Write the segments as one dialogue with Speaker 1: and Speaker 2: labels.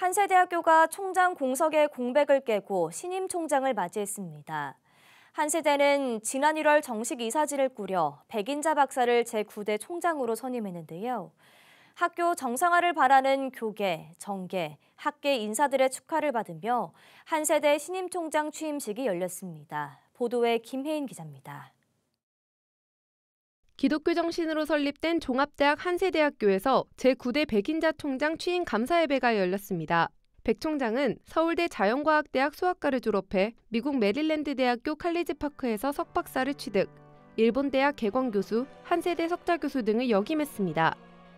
Speaker 1: 한세대학교가 총장 공석의 공백을 깨고 신임 총장을 맞이했습니다. 한세대는 지난 1월 정식 이사진을 꾸려 백인자 박사를 제9대 총장으로 선임했는데요. 학교 정상화를 바라는 교계, 정계, 학계 인사들의 축하를 받으며 한세대 신임 총장 취임식이 열렸습니다. 보도에 김혜인 기자입니다. 기독교 정신으로
Speaker 2: 설립된 종합대학 한세대학교에서 제9대 백인자 총장 취임 감사예배가 열렸습니다. 백 총장은 서울대 자연과학대학 수학과를 졸업해 미국 메릴랜드 대학교 칼리지 파크에서 석박사를 취득, 일본 대학 개광 교수, 한세대 석자 교수 등을 역임했습니다.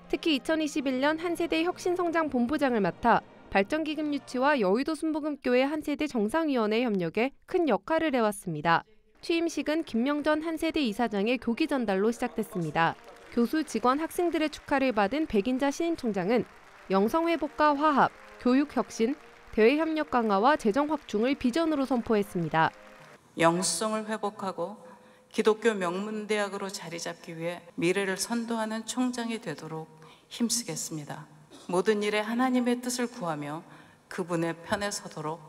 Speaker 2: 특히 2021년 한세대 혁신성장 본부장을 맡아 발전기금 유치와 여의도 순복음교회 한세대 정상위원회 협력에 큰 역할을 해왔습니다. 취임식은 김명전 한세대 이사장의 교기 전달로 시작됐습니다. 교수, 직원, 학생들의 축하를 받은 백인자 신임총장은 영성회복과 화합, 교육혁신, 대외협력 강화와 재정 확충을 비전으로 선포했습니다.
Speaker 3: 영성을 회복하고 기독교 명문대학으로 자리 잡기 위해 미래를 선도하는 총장이 되도록 힘쓰겠습니다. 모든 일에 하나님의 뜻을 구하며 그분의 편에 서도록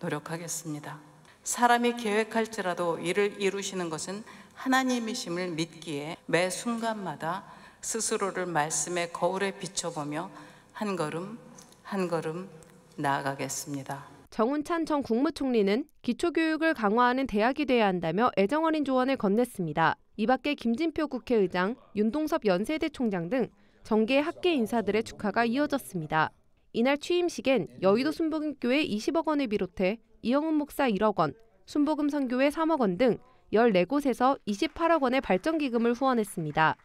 Speaker 3: 노력하겠습니다. 사람이 계획할지라도 이를 이루시는 것은 하나님이심을 믿기에 매 순간마다 스스로를 말씀의 거울에 비춰보며 한 걸음 한 걸음 나아가겠습니다.
Speaker 2: 정운찬 전 국무총리는 기초교육을 강화하는 대학이 돼야 한다며 애정 어린 조언을 건넸습니다. 이 밖에 김진표 국회의장, 윤동섭 연세대 총장 등 정계 학계 인사들의 축하가 이어졌습니다. 이날 취임식엔 여의도 순복음교회 20억 원을 비롯해 이영훈 목사 1억 원, 순복음 선교회 3억 원 등 14곳에서 28억 원의 발전기금을 후원했습니다.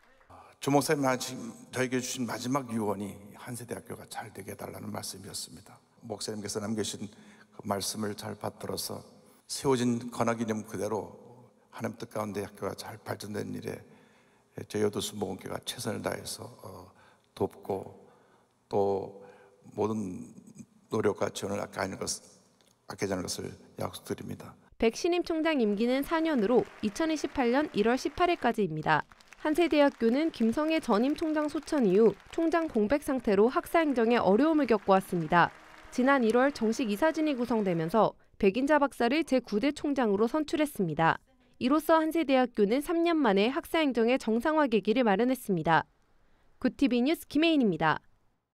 Speaker 4: 조 목사님 저에게 주신 마지막 유언이 한세대학교가 잘 되게 해달라는 말씀이었습니다. 목사님께서 남겨신그 말씀을 잘 받들어서 세워진 건화기념 그대로 하나님 뜻 가운데 학교가 잘 발전된 일에 저희 도순복음교가 최선을 다해서 어, 돕고 또 모든 노력과 지원을 아까 하는 것 아껴자는 것을 약속드립니다.
Speaker 2: 백 신임 총장 임기는 4년으로 2028년 1월 18일까지입니다. 한세대학교는 김성애 전임 총장 소천 이후 총장 공백 상태로 학사 행정에 어려움을 겪고 왔습니다. 지난 1월 정식 이사진이 구성되면서 백인자 박사를 제9대 총장으로 선출했습니다. 이로써 한세대학교는 3년 만에 학사 행정의 정상화 계기를 마련했습니다. 구티비 뉴스 김혜인입니다.